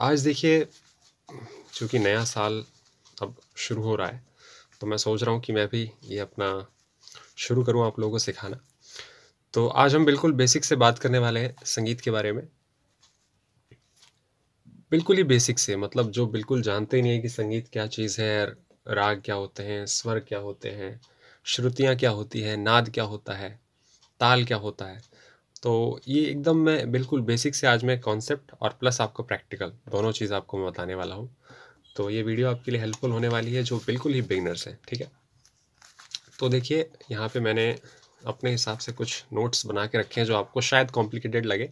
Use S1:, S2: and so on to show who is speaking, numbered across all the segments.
S1: आज देखिए चूँकि नया साल अब शुरू हो रहा है तो मैं सोच रहा हूँ कि मैं भी ये अपना शुरू करूँ आप लोगों को सिखाना तो आज हम बिल्कुल बेसिक से बात करने वाले हैं संगीत के बारे में बिल्कुल ही बेसिक से मतलब जो बिल्कुल जानते ही नहीं है कि संगीत क्या चीज़ है राग क्या होते हैं स्वर क्या होते हैं श्रुतियाँ क्या होती है नाद क्या होता है ताल क्या होता है तो ये एकदम मैं बिल्कुल बेसिक से आज मैं कॉन्सेप्ट और प्लस आपको प्रैक्टिकल दोनों चीज़ आपको मैं बताने वाला हूँ तो ये वीडियो आपके लिए हेल्पफुल होने वाली है जो बिल्कुल ही बिगनर्स है ठीक है तो देखिए यहाँ पे मैंने अपने हिसाब से कुछ नोट्स बना के रखे हैं जो आपको शायद कॉम्प्लिकेटेड लगे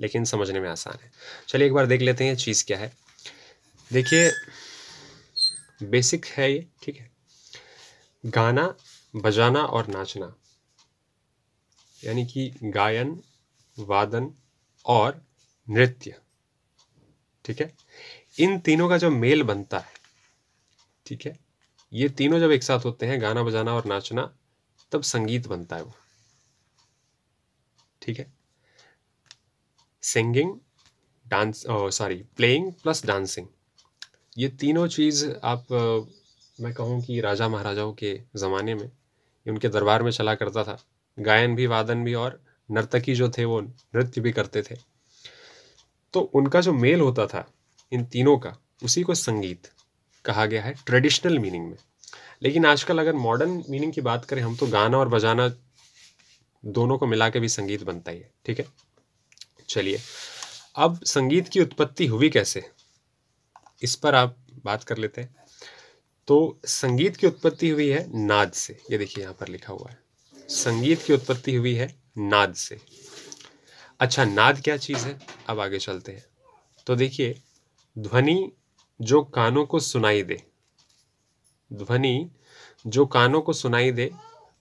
S1: लेकिन समझने में आसान है चलिए एक बार देख लेते हैं चीज़ क्या है देखिए बेसिक है ये ठीक है गाना बजाना और नाचना यानी कि गायन वादन और नृत्य ठीक है इन तीनों का जो मेल बनता है ठीक है ये तीनों जब एक साथ होते हैं गाना बजाना और नाचना तब संगीत बनता है वो ठीक है singing dance sorry playing plus dancing ये तीनों चीज़ आप मैं कहूँ कि राजा महाराजाओं के ज़माने में उनके दरबार में चला करता था गायन भी वादन भी और नर्तकी जो थे वो नृत्य भी करते थे तो उनका जो मेल होता था इन तीनों का उसी को संगीत कहा गया है ट्रेडिशनल मीनिंग में लेकिन आजकल अगर मॉडर्न मीनिंग की बात करें हम तो गाना और बजाना दोनों को मिला के भी संगीत बनता ही है ठीक है चलिए अब संगीत की उत्पत्ति हुई कैसे इस पर आप बात कर लेते हैं तो संगीत की उत्पत्ति हुई है नाद से ये देखिए यहाँ पर लिखा हुआ है संगीत की उत्पत्ति हुई है नाद से अच्छा नाद क्या चीज़ है अब आगे चलते हैं तो देखिए ध्वनि जो कानों को सुनाई दे ध्वनि जो कानों को सुनाई दे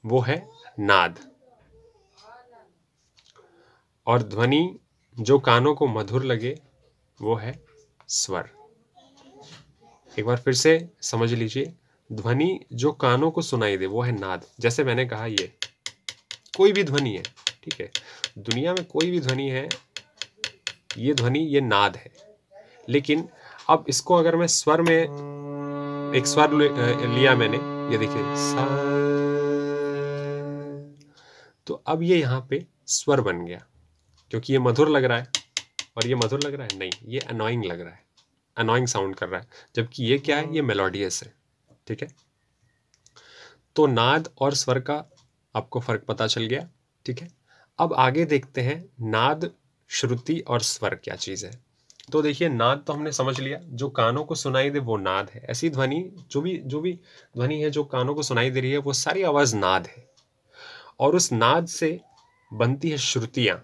S1: वो है नाद और ध्वनि जो कानों को मधुर लगे वो है स्वर एक बार फिर से समझ लीजिए ध्वनि जो कानों को सुनाई दे वो है नाद जैसे मैंने कहा ये कोई भी ध्वनि है ठीक है दुनिया में कोई भी ध्वनि है ये ध्वनि ये नाद है लेकिन अब इसको अगर मैं स्वर में एक स्वर लिया मैंने ये देखिए तो अब ये यहां पे स्वर बन गया क्योंकि ये मधुर लग रहा है और ये मधुर लग रहा है नहीं ये अनोइंग लग रहा है अनोइंग साउंड कर रहा है जबकि ये क्या है ये मेलोडियस है ठीक है तो नाद और स्वर का आपको फर्क पता चल गया ठीक है अब आगे देखते हैं नाद श्रुति और स्वर क्या चीज़ है तो देखिए नाद तो हमने समझ लिया जो कानों को सुनाई दे वो नाद है ऐसी ध्वनि जो भी जो भी ध्वनि है जो कानों को सुनाई दे रही है वो सारी आवाज़ नाद है और उस नाद से बनती है श्रुतियां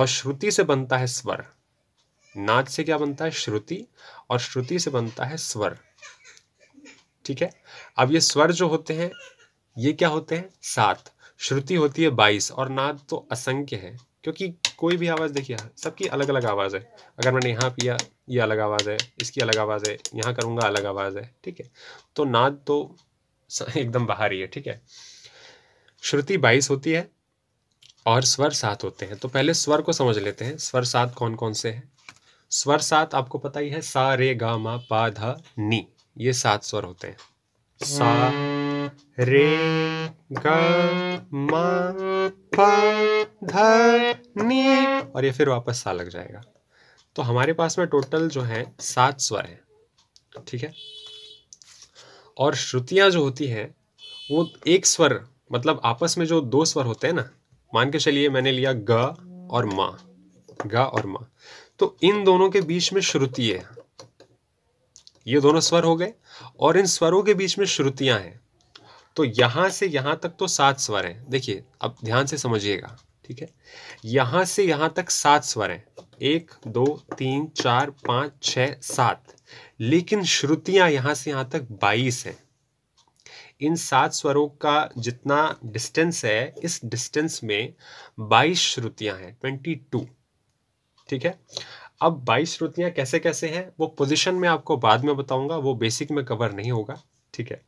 S1: और श्रुति से बनता है स्वर नाद से क्या बनता है श्रुति और श्रुति से बनता है स्वर ठीक है अब ये स्वर जो होते हैं ये क्या होते हैं सात श्रुति होती है बाईस और नाद तो असंख्य है क्योंकि कोई भी आवाज़ देखिए सबकी अलग अलग आवाज़ है अगर मैंने यहाँ पिया ये अलग आवाज़ है इसकी अलग आवाज़ है यहाँ करूँगा अलग आवाज़ है ठीक है तो नाद तो एकदम बाहर ही है ठीक है श्रुति बाईस होती है और स्वर सात होते हैं तो पहले स्वर को समझ लेते हैं स्वर सात कौन कौन से हैं स्वर सात आपको पता ही है सा रे गा मा पा ध नी ये सात स्वर होते हैं सा रे ग म प ध नी और ये फिर वापस सा लग जाएगा तो हमारे पास में टोटल जो है सात स्वर हैं ठीक है और श्रुतियां जो होती हैं वो एक स्वर मतलब आपस में जो दो स्वर होते हैं ना मान के चलिए मैंने लिया ग और म ग और म तो इन दोनों के बीच में श्रुति है ये दोनों स्वर हो गए और इन स्वरों के बीच में श्रुतियां हैं तो यहां से यहां तक तो सात स्वर हैं देखिए अब ध्यान से समझिएगा ठीक है यहां से यहां तक सात स्वर हैं एक दो तीन चार पांच छ सात लेकिन श्रुतियां यहां से यहां तक बाईस हैं इन सात स्वरों का जितना डिस्टेंस है इस डिस्टेंस में बाईस श्रुतियां हैं ट्वेंटी टू ठीक है अब बाईस श्रुतियां कैसे कैसे हैं वो पोजीशन में आपको बाद में बताऊंगा वो बेसिक में कवर नहीं होगा ठीक है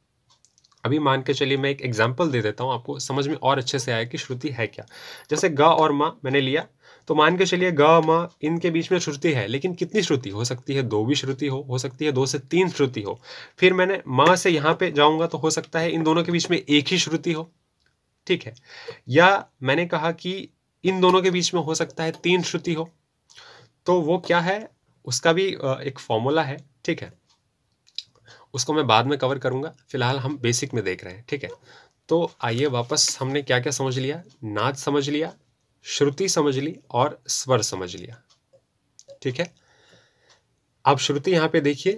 S1: अभी मान के चलिए मैं एक एग्जाम्पल दे देता हूँ आपको समझ में और अच्छे से आया कि श्रुति है क्या जैसे ग और म मैंने लिया तो मान के चलिए ग म इनके बीच में श्रुति है लेकिन कितनी श्रुति हो सकती है दो भी श्रुति हो हो सकती है दो से तीन श्रुति हो फिर मैंने म से यहाँ पे जाऊँगा तो हो सकता है इन दोनों के बीच में एक ही श्रुति हो ठीक है या मैंने कहा कि इन दोनों के बीच में हो सकता है तीन श्रुति हो तो वो क्या है उसका भी एक फॉर्मूला है ठीक है उसको मैं बाद में कवर करूंगा फिलहाल हम बेसिक में देख रहे हैं ठीक है तो आइए वापस हमने क्या क्या समझ लिया नाच समझ लिया श्रुति समझ ली और स्वर समझ लिया ठीक है आप श्रुति यहां पे देखिए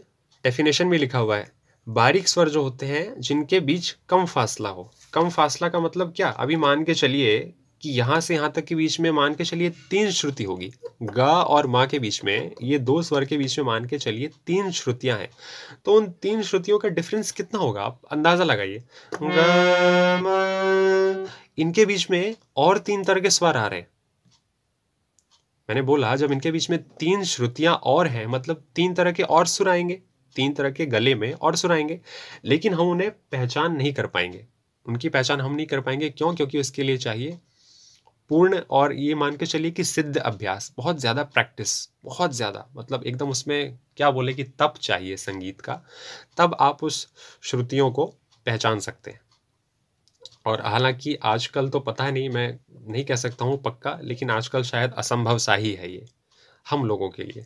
S1: डेफिनेशन भी लिखा हुआ है बारीक स्वर जो होते हैं जिनके बीच कम फासला हो कम फासला का मतलब क्या अभी मान के चलिए कि यहाँ से यहाँ तक के बीच में मान के चलिए तीन श्रुति होगी गा और माँ के बीच में ये दो स्वर के बीच में मान के चलिए तीन श्रुतियाँ हैं तो उन तीन श्रुतियों का डिफरेंस कितना होगा आप अंदाज़ा लगाइए इनके बीच में और तीन तरह के स्वर आ रहे हैं मैंने बोला जब इनके बीच में तीन श्रुतियां और हैं मतलब तीन तरह के और सुर आएंगे तीन तरह के गले में और आएंगे लेकिन हम उन्हें पहचान नहीं कर पाएंगे उनकी पहचान हम नहीं कर पाएंगे क्यों क्योंकि उसके लिए चाहिए पूर्ण और ये मान के चलिए कि सिद्ध अभ्यास बहुत ज़्यादा प्रैक्टिस बहुत ज़्यादा मतलब एकदम उसमें क्या बोले कि तप चाहिए संगीत का तब आप उस श्रुतियों को पहचान सकते हैं और हालांकि आजकल तो पता नहीं मैं नहीं कह सकता हूँ पक्का लेकिन आजकल शायद असंभव सा ही है ये हम लोगों के लिए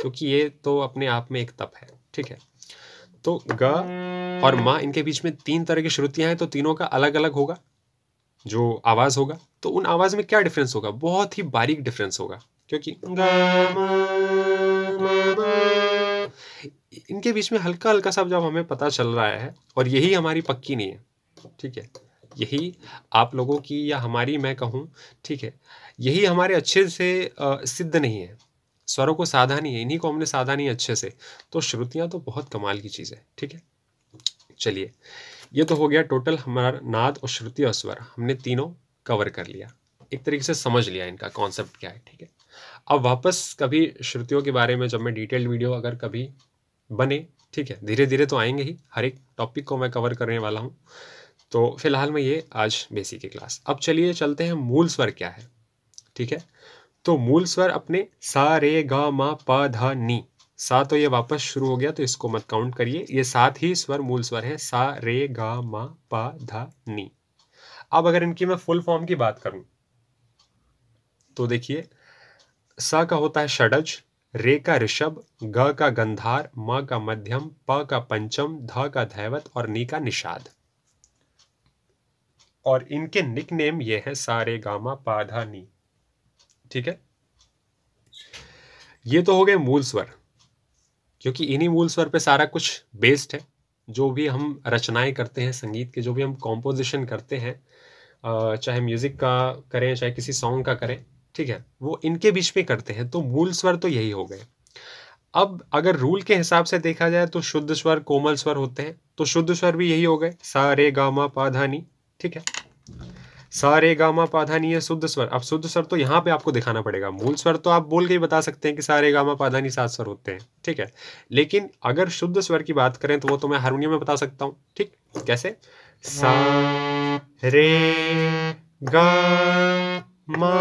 S1: क्योंकि ये तो अपने आप में एक तप है ठीक है तो ग और माँ इनके बीच में तीन तरह की श्रुतियाँ हैं तो तीनों का अलग अलग होगा जो आवाज़ होगा तो उन आवाज़ में क्या डिफरेंस होगा बहुत ही बारीक डिफरेंस होगा क्योंकि इनके बीच में हल्का हल्का सा जब हमें पता चल रहा है और यही हमारी पक्की नहीं है ठीक है यही आप लोगों की या हमारी मैं कहूँ ठीक है यही हमारे अच्छे से सिद्ध नहीं है स्वरों को साधा नहीं है इन्हीं को हमने साधा नहीं अच्छे से तो श्रुतियाँ तो बहुत कमाल की चीज़ है ठीक है चलिए ये तो हो गया टोटल हमारा नाद और श्रुति और स्वर हमने तीनों कवर कर लिया एक तरीके से समझ लिया इनका कॉन्सेप्ट क्या है ठीक है अब वापस कभी श्रुतियों के बारे में जब मैं डिटेल्ड वीडियो अगर कभी बने ठीक है धीरे धीरे तो आएंगे ही हर एक टॉपिक को मैं कवर करने वाला हूँ तो फिलहाल में ये आज बेसिक की क्लास अब चलिए चलते हैं मूल स्वर क्या है ठीक है तो मूल स्वर अपने सा रे गा मा पा धा नी सा तो ये वापस शुरू हो गया तो इसको मत काउंट करिए ये सात ही स्वर मूल स्वर है सा रे गा मा पा धा नी अब अगर इनकी मैं फुल फॉर्म की बात करूं तो देखिए सा का होता है षडज रे का ऋषभ ग का गंधार म का मध्यम प का पंचम ध का धैवत और नी का निषाद और इनके निक नेम ये हैं सारे गामा पाधा नी ठीक है ये तो हो गए मूल स्वर क्योंकि इन्हीं मूल स्वर पे सारा कुछ बेस्ड है जो भी हम रचनाएं करते हैं संगीत के जो भी हम कॉम्पोजिशन करते हैं चाहे म्यूज़िक का करें चाहे किसी सॉन्ग का करें ठीक है वो इनके बीच में करते हैं तो मूल स्वर तो यही हो गए अब अगर रूल के हिसाब से देखा जाए तो शुद्ध स्वर कोमल स्वर होते हैं तो शुद्ध स्वर भी यही हो गए सा रे गा मा ठीक है सारे गामा पाधानी है शुद्ध स्वर अब शुद्ध स्वर तो यहाँ पे आपको दिखाना पड़ेगा मूल स्वर तो आप बोल के ही बता सकते हैं कि सारे गामा पाधानी सात स्वर होते हैं ठीक है लेकिन अगर शुद्ध स्वर की बात करें तो वो तो मैं हारमोनियम में बता सकता हूँ ठीक कैसे सा रे गा मा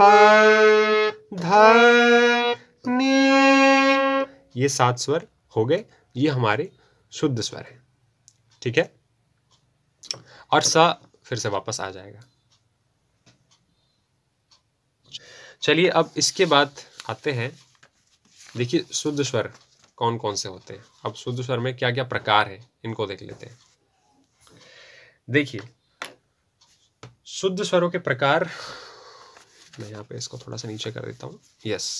S1: पा धा नी ये सात स्वर हो गए ये हमारे शुद्ध स्वर है ठीक है और सा फिर से वापस आ जाएगा चलिए अब इसके बाद आते हैं देखिए शुद्ध स्वर कौन कौन से होते हैं अब शुद्ध स्वर में क्या क्या प्रकार है इनको देख लेते हैं देखिए शुद्ध स्वरों के प्रकार मैं यहाँ पे इसको थोड़ा सा नीचे कर देता हूँ यस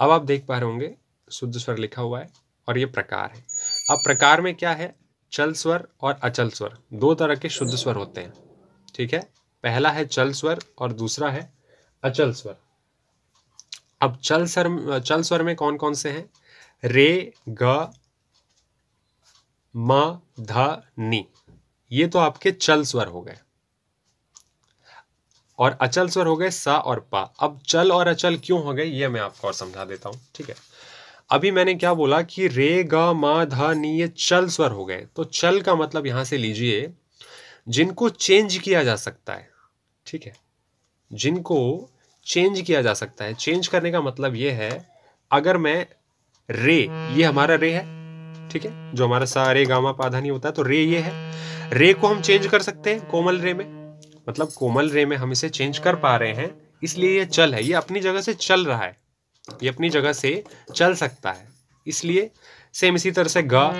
S1: अब आप देख पा रहे होंगे शुद्ध स्वर लिखा हुआ है और ये प्रकार है अब प्रकार में क्या है चल स्वर और अचल स्वर दो तरह के शुद्ध स्वर होते हैं ठीक है पहला है चल स्वर और दूसरा है अचल स्वर अब चल स्वर चल स्वर में कौन कौन से हैं रे ग म ध नी ये तो आपके चल स्वर हो गए और अचल स्वर हो गए सा और पा अब चल और अचल क्यों हो गए ये मैं आपको और समझा देता हूं ठीक है अभी मैंने क्या बोला कि रे ग म ध नी ये चल स्वर हो गए तो चल का मतलब यहां से लीजिए जिनको चेंज किया जा सकता है ठीक है जिनको चेंज किया जा सकता है चेंज करने का मतलब यह है अगर मैं रे ये हमारा रे है ठीक है जो हमारा सा रे गामा पाधा नहीं होता है तो रे ये है रे को हम चेंज कर सकते हैं कोमल रे में मतलब कोमल रे में हम इसे चेंज कर पा रहे हैं इसलिए ये चल है ये अपनी जगह से चल रहा है ये अपनी जगह से चल सकता है इसलिए सेम इसी तरह से ग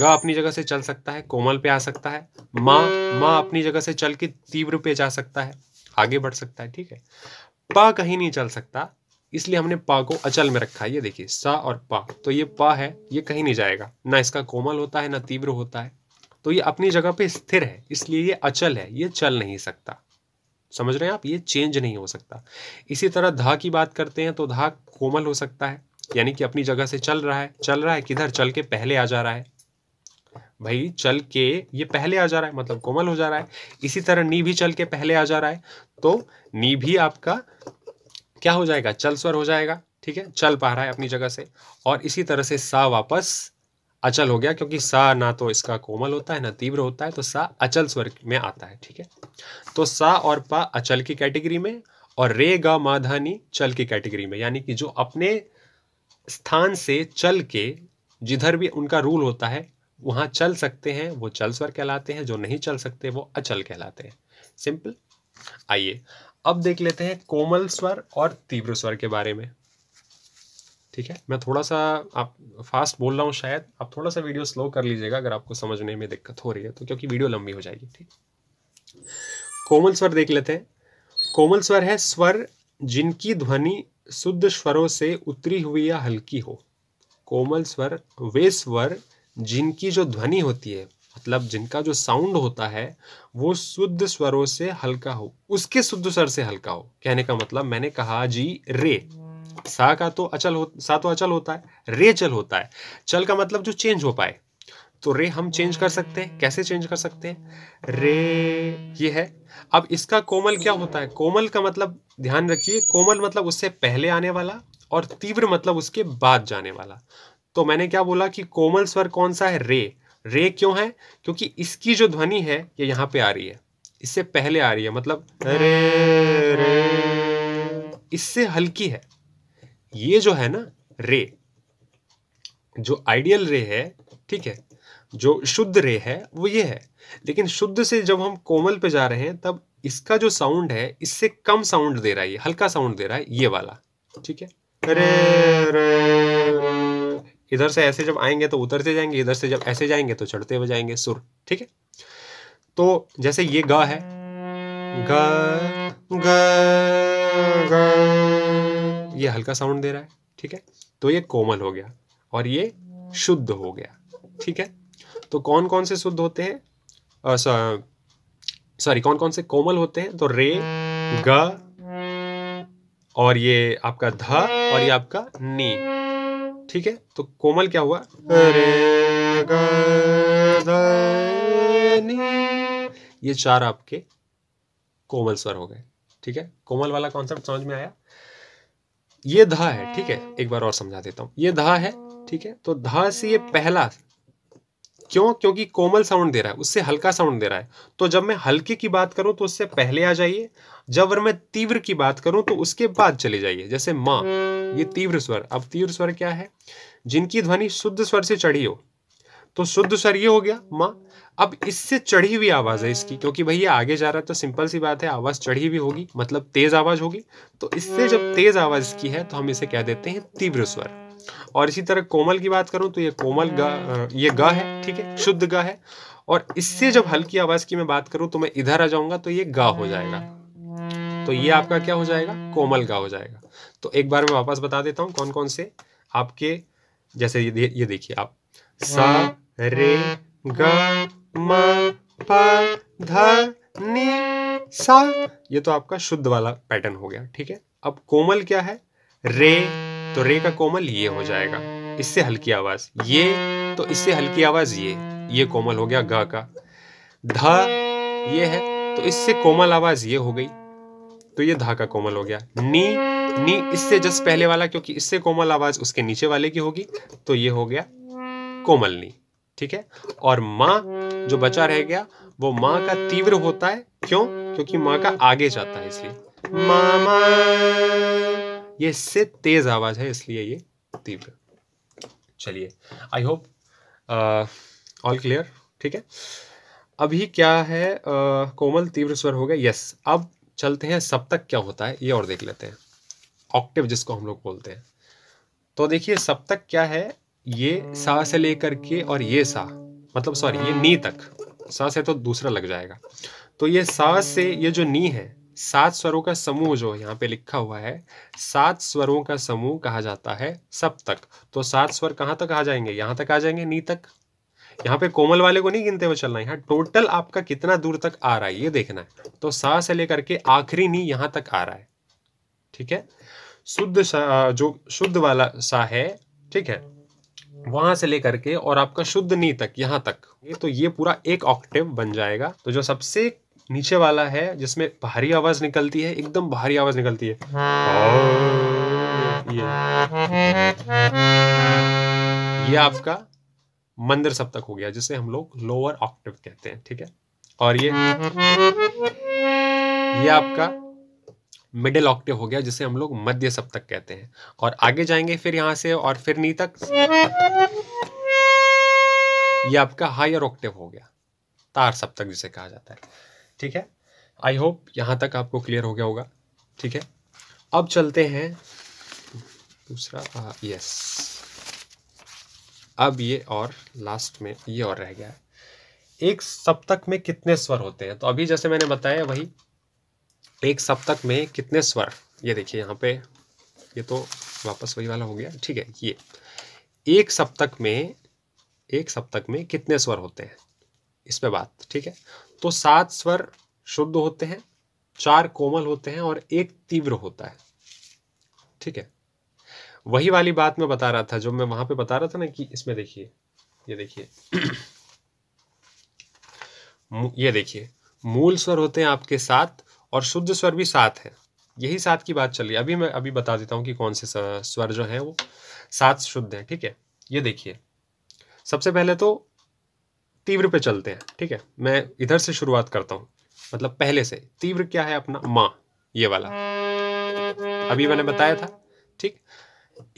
S1: ग अपनी जगह से चल सकता है कोमल पे आ सकता है माँ माँ अपनी जगह से चल के तीव्र पे जा सकता है आगे बढ़ सकता है ठीक है प कहीं नहीं चल सकता इसलिए हमने पा को अचल में रखा है ये देखिए सा और प तो ये प है ये कहीं नहीं जाएगा ना इसका कोमल होता है ना तीव्र होता है तो ये अपनी जगह पे स्थिर है इसलिए ये अचल है ये चल नहीं सकता समझ रहे हैं आप ये चेंज नहीं हो सकता इसी तरह धा की बात करते हैं तो धा कोमल हो सकता है यानी कि अपनी जगह से चल रहा है चल रहा है किधर चल के पहले आ जा रहा है भाई चल के ये पहले आ जा रहा है मतलब कोमल हो जा रहा है इसी तरह नी भी चल के पहले आ जा रहा है तो नी भी आपका क्या हो जाएगा चल स्वर हो जाएगा ठीक है चल पा रहा है अपनी जगह से और इसी तरह से सा वापस अचल हो गया क्योंकि सा ना तो इसका कोमल होता है ना तीव्र होता है तो सा अचल स्वर में आता है ठीक है तो सा और पा अचल की कैटेगरी में और रे गा माधानी चल की कैटेगरी में यानी कि जो अपने स्थान से चल के जिधर भी उनका रूल होता है वहां चल सकते हैं वो चल स्वर कहलाते हैं जो नहीं चल सकते वो अचल कहलाते हैं सिंपल आइए अब देख लेते हैं कोमल स्वर और तीव्र स्वर के बारे में ठीक है मैं थोड़ा सा आप फास्ट बोल रहा हूँ शायद आप थोड़ा सा वीडियो स्लो कर लीजिएगा अगर आपको समझने में दिक्कत हो रही है तो क्योंकि वीडियो लंबी हो जाएगी ठीक कोमल स्वर देख लेते हैं कोमल स्वर है स्वर जिनकी ध्वनि शुद्ध स्वरों से उतरी हुई या हल्की हो कोमल स्वर वे स्वर जिनकी जो ध्वनि होती है मतलब जिनका जो साउंड होता है वो शुद्ध स्वरों से हल्का हो उसके शुद्ध स्वर से हल्का हो कहने का मतलब मैंने कहा जी रे सा का तो अचल हो सा तो अचल होता है रे चल होता है चल का मतलब जो चेंज हो पाए तो रे हम चेंज कर सकते हैं कैसे चेंज कर सकते हैं रे ये है अब इसका कोमल क्या होता है कोमल का मतलब ध्यान रखिए कोमल मतलब उससे पहले आने वाला और तीव्र मतलब उसके बाद जाने वाला तो मैंने क्या बोला कि कोमल स्वर कौन सा है रे रे क्यों है क्योंकि इसकी जो ध्वनि है ये यहाँ पे आ रही है इससे पहले आ रही है मतलब रे रे इससे हल्की है ये जो है ना रे जो आइडियल रे है ठीक है जो शुद्ध रे है वो ये है लेकिन शुद्ध से जब हम कोमल पे जा रहे हैं तब इसका जो साउंड है इससे कम साउंड दे रहा है हल्का साउंड दे रहा है ये वाला ठीक है रे रे इधर से ऐसे जब आएंगे तो उतरते जाएंगे इधर से जब ऐसे जाएंगे तो चढ़ते हुए जाएंगे सुर ठीक है तो जैसे ये ग है ग, ग, ग, ये हल्का साउंड दे रहा है ठीक है तो ये कोमल हो गया और ये शुद्ध हो गया ठीक है तो कौन कौन से शुद्ध होते हैं सॉरी कौन कौन से कोमल होते हैं तो रे ग और ये आपका ध और ये आपका नी ठीक है तो कोमल क्या हुआ रे ग ध नी ये चार आपके कोमल स्वर हो गए ठीक है कोमल वाला कॉन्सेप्ट समझ में आया ये धा है ठीक है हाँ। एक बार और समझा देता हूँ ये धा है ठीक है तो धा से ये पहला क्यों क्योंकि कोमल साउंड दे रहा है उससे हल्का साउंड दे रहा है तो जब मैं हल्के की बात करूं तो उससे पहले आ जाइए जब मैं तीव्र की बात करूं तो उसके बाद चले जाइए जैसे माँ ये तीव्र स्वर अब तीव्र स्वर क्या है जिनकी ध्वनि शुद्ध स्वर से चढ़ी हो तो शुद्ध स्वर ये हो गया माँ अब इससे चढ़ी हुई आवाज़ है इसकी क्योंकि भैया आगे जा रहा है तो सिंपल सी बात है आवाज़ चढ़ी हुई होगी मतलब तेज़ आवाज़ होगी तो इससे जब तेज़ आवाज़ इसकी है तो हम इसे कह देते हैं तीव्र स्वर और इसी तरह कोमल की बात करूं तो ये कोमल ग ये ग है ठीक है शुद्ध ग है और इससे जब हल्की आवाज़ की मैं बात करूं तो मैं इधर आ जाऊंगा तो ये ग हो जाएगा तो ये आपका क्या हो जाएगा कोमल ग हो जाएगा तो एक बार मैं वापस बता देता हूं कौन कौन से आपके जैसे ये, ये देखिए आप सा रे ग म प ध नि सा ये तो आपका शुद्ध वाला पैटर्न हो गया ठीक है अब कोमल क्या है रे तो रे का कोमल ये हो जाएगा इससे हल्की आवाज ये तो इससे हल्की आवाज ये ये कोमल हो गया ग का ध ये है तो इससे कोमल आवाज ये हो गई तो ये धा का कोमल हो गया नी नी इससे जस्ट पहले वाला क्योंकि इससे कोमल आवाज उसके नीचे वाले की होगी तो ये हो गया कोमल नी ठीक है और माँ जो बचा रह गया वो माँ का तीव्र होता है क्यों क्योंकि माँ का आगे जाता है इसलिए मामा ये इससे तेज आवाज है इसलिए ये तीव्र चलिए आई होप ऑल क्लियर ठीक है अभी क्या है uh, कोमल तीव्र स्वर हो गया यस अब चलते हैं सप्तक क्या होता है ये और देख लेते हैं ऑक्टिव जिसको हम लोग बोलते हैं तो देखिए सब तक क्या है ये सा से लेकर के और ये सा मतलब सॉरी ये नी तक सा से तो दूसरा लग जाएगा तो ये सा से ये जो नी है सात स्वरों का समूह जो यहाँ पे लिखा हुआ है सात स्वरों का समूह कहा जाता है सब तक तो सात स्वर कहाँ तक आ जाएंगे यहाँ तक आ जाएंगे नी तक यहाँ पे कोमल वाले को नहीं गिनते हुए चलना यहाँ टोटल आपका कितना दूर तक आ रहा है ये देखना है तो सा से लेकर के आखिरी नी यहाँ तक आ रहा है ठीक है शुद्ध जो शुद्ध वाला सा है ठीक है वहां से लेकर के और आपका शुद्ध नी तक यहाँ तक ये तो ये पूरा एक ऑक्टिव बन जाएगा तो जो सबसे नीचे वाला है जिसमें भारी आवाज निकलती है एकदम भारी आवाज निकलती है हाँ। ये ये आपका मंदिर सप्तक हो गया जिसे हम लोग लोअर ऑक्टिव कहते हैं ठीक है और ये ये आपका मिडिल ऑक्टिव हो गया जिसे हम लोग मध्य सप्तक कहते हैं और आगे जाएंगे फिर यहाँ से और फिर नी तक ये आपका हायर ऑक्टिव हो गया तार सप्तक जिसे कहा जाता है ठीक है आई होप यहाँ तक आपको क्लियर हो गया होगा ठीक है अब चलते हैं दूसरा यस हाँ, अब ये और लास्ट में ये और रह गया है एक सप्तक में कितने स्वर होते हैं तो अभी जैसे मैंने बताया वही एक सप्तक में कितने स्वर ये देखिए यहाँ पे ये तो वापस वही वाला हो गया ठीक है ये एक सप्तक में एक सप्तक में कितने स्वर होते हैं इस पे बात ठीक है तो सात स्वर शुद्ध होते हैं चार कोमल होते हैं और एक तीव्र होता है ठीक है वही वाली बात मैं बता रहा था जो मैं वहां पे बता रहा था ना कि इसमें देखिए ये देखिए ये देखिए मूल स्वर होते हैं आपके साथ और शुद्ध स्वर भी सात है यही सात की बात चल रही है अभी मैं अभी बता देता हूँ कि कौन से स्वर जो है वो सात शुद्ध है ठीक है ये देखिए सबसे पहले तो तीव्र पे चलते हैं ठीक है मैं इधर से शुरुआत करता हूँ मतलब पहले से तीव्र क्या है अपना माँ ये वाला अभी मैंने बताया था ठीक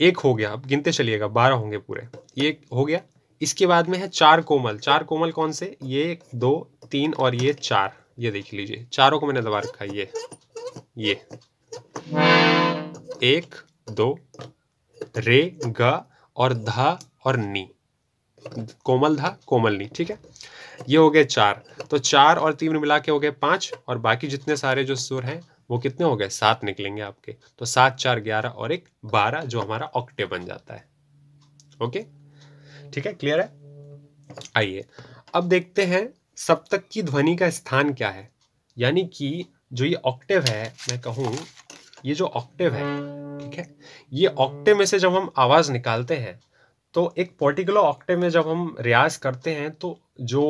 S1: एक हो गया अब गिनते चलिएगा बारह होंगे पूरे ये हो गया इसके बाद में है चार कोमल चार कोमल कौन से ये दो तीन और ये चार ये देख लीजिए चारों को मैंने दबा रखा है ये ये एक दो रे ग और धा और नी कोमल धा कोमल नी ठीक है ये हो गए चार तो चार और तीन मिला के हो गए पांच और बाकी जितने सारे जो सुर हैं वो कितने हो गए सात निकलेंगे आपके तो सात चार ग्यारह और एक बारह जो हमारा ऑक्टे बन जाता है ओके ठीक है क्लियर है आइए अब देखते हैं सप्तक की ध्वनि का स्थान क्या है यानी कि जो ये ऑक्टेव है मैं कहूँ ये जो ऑक्टेव है ठीक है ये ऑक्टेव में से जब हम आवाज़ निकालते हैं तो एक पर्टिकुलर ऑक्टेव में जब हम रियाज करते हैं तो जो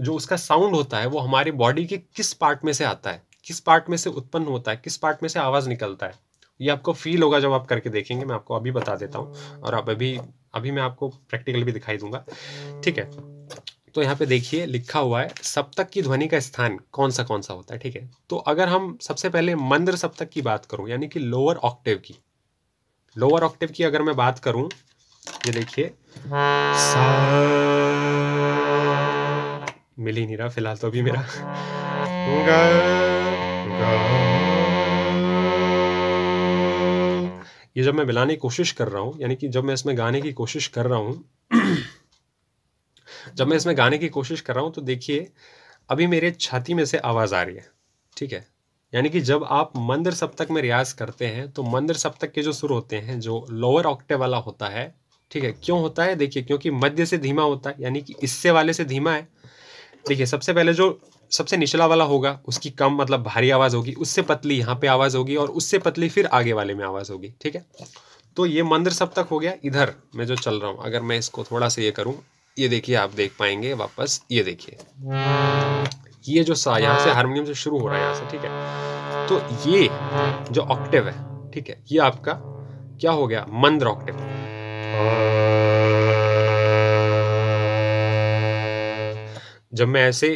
S1: जो उसका साउंड होता है वो हमारी बॉडी के किस पार्ट में से आता है किस पार्ट में से उत्पन्न होता है किस पार्ट में से आवाज़ निकलता है ये आपको फील होगा जब आप करके देखेंगे मैं आपको अभी बता देता हूँ और आप अभी अभी मैं आपको प्रैक्टिकल भी दिखाई दूंगा ठीक है तो यहाँ पे देखिए लिखा हुआ है सप्तक की ध्वनि का स्थान कौन सा कौन सा होता है ठीक है तो अगर हम सबसे पहले मंद्र सप्तक की बात करूँ यानी कि लोअर ऑक्टिव की लोअर ऑक्टिव की अगर मैं बात करूँ ये देखिए मिल ही नहीं रहा फिलहाल तो अभी मेरा ये जब मैं मिलाने की कोशिश कर रहा हूँ यानी कि जब मैं इसमें गाने की कोशिश कर रहा हूँ जब मैं इसमें गाने की कोशिश कर रहा हूँ तो देखिए अभी मेरे छाती में से आवाज़ आ रही है ठीक है यानी कि जब आप मंदिर सप्तक में रियाज करते हैं तो मंदिर सप्तक के जो सुर होते हैं जो लोअर ऑक्टे वाला होता है ठीक है क्यों होता है देखिए क्योंकि मध्य से धीमा होता है यानी कि इससे वाले से धीमा है देखिए सबसे पहले जो सबसे निचला वाला होगा उसकी कम मतलब भारी आवाज़ होगी उससे पतली यहाँ पे आवाज़ होगी और उससे पतली फिर आगे वाले में आवाज़ होगी ठीक है तो ये मंदिर सप्तक हो गया इधर मैं जो चल रहा हूँ अगर मैं इसको थोड़ा सा ये करूँ ये देखिए आप देख पाएंगे वापस ये देखिए ये जो सा यहाँ से हारमोनियम से शुरू हो रहा है यहाँ से ठीक है तो ये जो ऑक्टिव है ठीक है ये आपका क्या हो गया मंद्र ऑक्टिव जब मैं ऐसे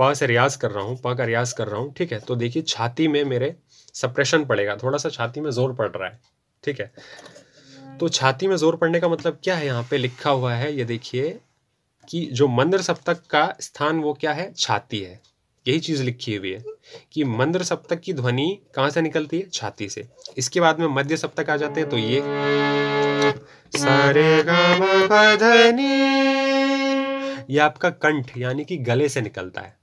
S1: प से रियाज कर रहा हूँ प का रियाज कर रहा हूँ ठीक है तो देखिए छाती में मेरे सप्रेशन पड़ेगा थोड़ा सा छाती में जोर पड़ रहा है ठीक है तो छाती में जोर पड़ने का मतलब क्या है यहाँ पे लिखा हुआ है ये देखिए कि जो मंद्र सप्तक का स्थान वो क्या है छाती है यही चीज़ लिखी हुई है कि मंद्र सप्तक की ध्वनि कहां से निकलती है छाती से इसके बाद में मध्य सप्तक आ जाते हैं तो ये सारे ये आपका कंठ यानी कि गले से निकलता है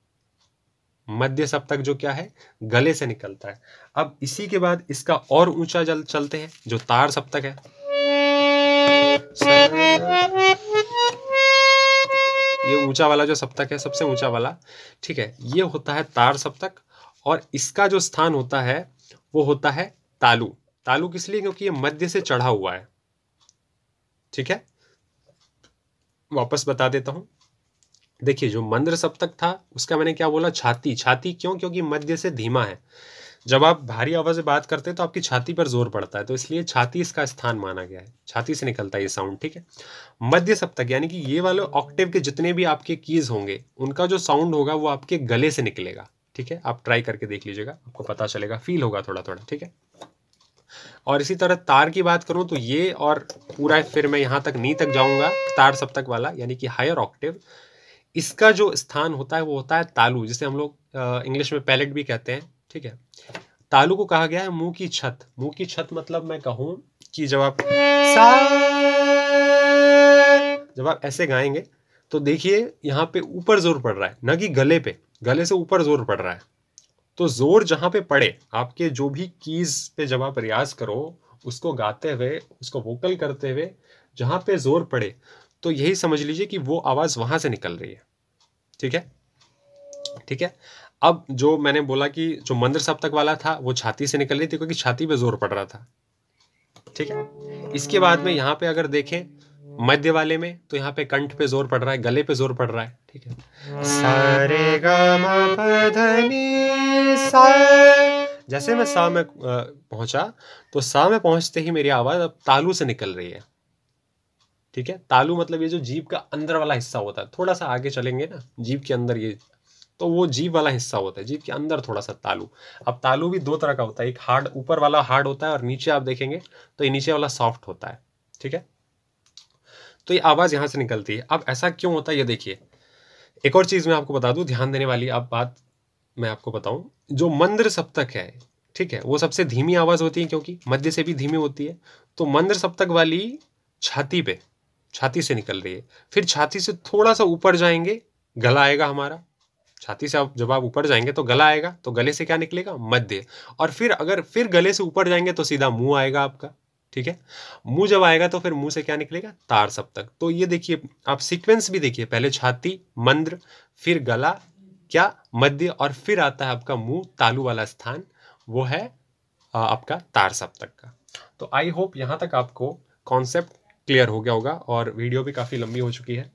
S1: मध्य सप्तक जो क्या है गले से निकलता है अब इसी के बाद इसका और ऊंचा जल चलते हैं जो तार सप्तक है ये ऊंचा वाला जो सप्तक है सबसे ऊंचा वाला ठीक है ये होता है तार सप्तक और इसका जो स्थान होता है वो होता है तालु तालु किस लिए क्योंकि ये मध्य से चढ़ा हुआ है ठीक है वापस बता देता हूं देखिए जो मंद्र सप्तक था उसका मैंने क्या बोला छाती छाती क्यों क्योंकि मध्य से धीमा है जब आप भारी आवाज़ में बात करते हैं तो आपकी छाती पर जोर पड़ता है तो इसलिए छाती इसका स्थान माना गया है छाती से निकलता है ये साउंड ठीक है मध्य सप्तक यानी कि ये वाले ऑक्टिव के जितने भी आपके कीज होंगे उनका जो साउंड होगा वो आपके गले से निकलेगा ठीक है आप ट्राई करके देख लीजिएगा आपको पता चलेगा फील होगा थोड़ा थोड़ा ठीक है और इसी तरह तार की बात करूं तो ये और पूरा फिर मैं यहाँ तक नी तक जाऊंगा तार सप्तक वाला यानी कि हायर ऑक्टिव इसका जो स्थान होता है वो होता है तालू जिसे हम लोग इंग्लिश में पैलेट भी कहते हैं ठीक है तालू को कहा गया है मुंह की छत मुंह की छत मतलब मैं कहूं कि जब आप जब आप ऐसे गाएंगे तो देखिए यहां पे ऊपर जोर पड़ रहा है ना कि गले पे गले से ऊपर जोर पड़ रहा है तो जोर जहां पे पड़े आपके जो भी कीज पे जब आप रियाज करो उसको गाते हुए उसको वोकल करते हुए जहां पे जोर पड़े तो यही समझ लीजिए कि वो आवाज़ वहां से निकल रही है ठीक है ठीक है अब जो मैंने बोला कि जो मंदिर सप्तक वाला था वो छाती से निकल रही थी क्योंकि छाती पे जोर पड़ रहा था ठीक है इसके बाद में यहाँ पे अगर देखें मध्य वाले में तो यहाँ पे कंठ पे जोर पड़ रहा है गले पे जोर पड़ रहा है ठीक है सारे जैसे मैं सा में पहुंचा तो सा में पहुंचते ही मेरी आवाज अब तालू से निकल रही है ठीक है तालू मतलब ये जो जीप का अंदर वाला हिस्सा होता है थोड़ा सा आगे चलेंगे ना जीप के अंदर ये तो वो जीप वाला हिस्सा होता है जीप के अंदर थोड़ा सा तालू अब तालू भी दो तरह का होता है एक हार्ड ऊपर वाला हार्ड होता है और नीचे आप देखेंगे तो ये नीचे वाला सॉफ्ट होता है ठीक है तो ये आवाज़ यहां से निकलती है अब ऐसा क्यों होता है ये देखिए एक और चीज़ मैं आपको बता दू ध्यान देने वाली अब बात मैं आपको बताऊं जो मंद्र सप्तक है ठीक है वो सबसे धीमी आवाज़ होती है क्योंकि मध्य से भी धीमी होती है तो मंद्र सप्तक वाली छाती पे छाती से निकल रही है फिर छाती से थोड़ा सा ऊपर जाएंगे गला आएगा हमारा छाती से आप जब आप ऊपर जाएंगे तो गला आएगा तो गले से क्या निकलेगा मध्य और फिर अगर फिर गले से ऊपर जाएंगे तो सीधा मुंह आएगा आपका ठीक है मुंह जब आएगा तो फिर मुंह से क्या निकलेगा तार सब तक तो ये देखिए आप सीक्वेंस भी देखिए पहले छाती मंद्र फिर गला क्या मध्य और फिर आता है आपका मुंह तालू वाला स्थान वो है आपका तार सब तक का तो आई होप यहाँ तक आपको कॉन्सेप्ट क्लियर हो गया होगा और वीडियो भी काफ़ी लंबी हो चुकी है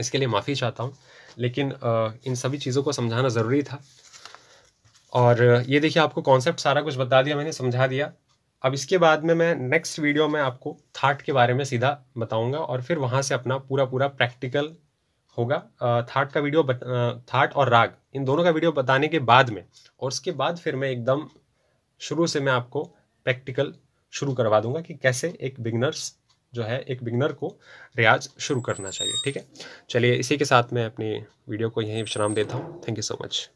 S1: इसके लिए माफ़ी चाहता हूँ लेकिन इन सभी चीज़ों को समझाना ज़रूरी था और ये देखिए आपको कॉन्सेप्ट सारा कुछ बता दिया मैंने समझा दिया अब इसके बाद में मैं नेक्स्ट वीडियो में आपको थाट के बारे में सीधा बताऊंगा और फिर वहाँ से अपना पूरा पूरा प्रैक्टिकल होगा थाट का वीडियो थाट और राग इन दोनों का वीडियो बताने के बाद में और उसके बाद फिर मैं एकदम शुरू से मैं आपको प्रैक्टिकल शुरू करवा दूंगा कि कैसे एक बिगनर्स जो है एक बिगनर को रियाज शुरू करना चाहिए ठीक है चलिए इसी के साथ मैं अपनी वीडियो को यहीं विश्राम देता हूँ थैंक यू सो मच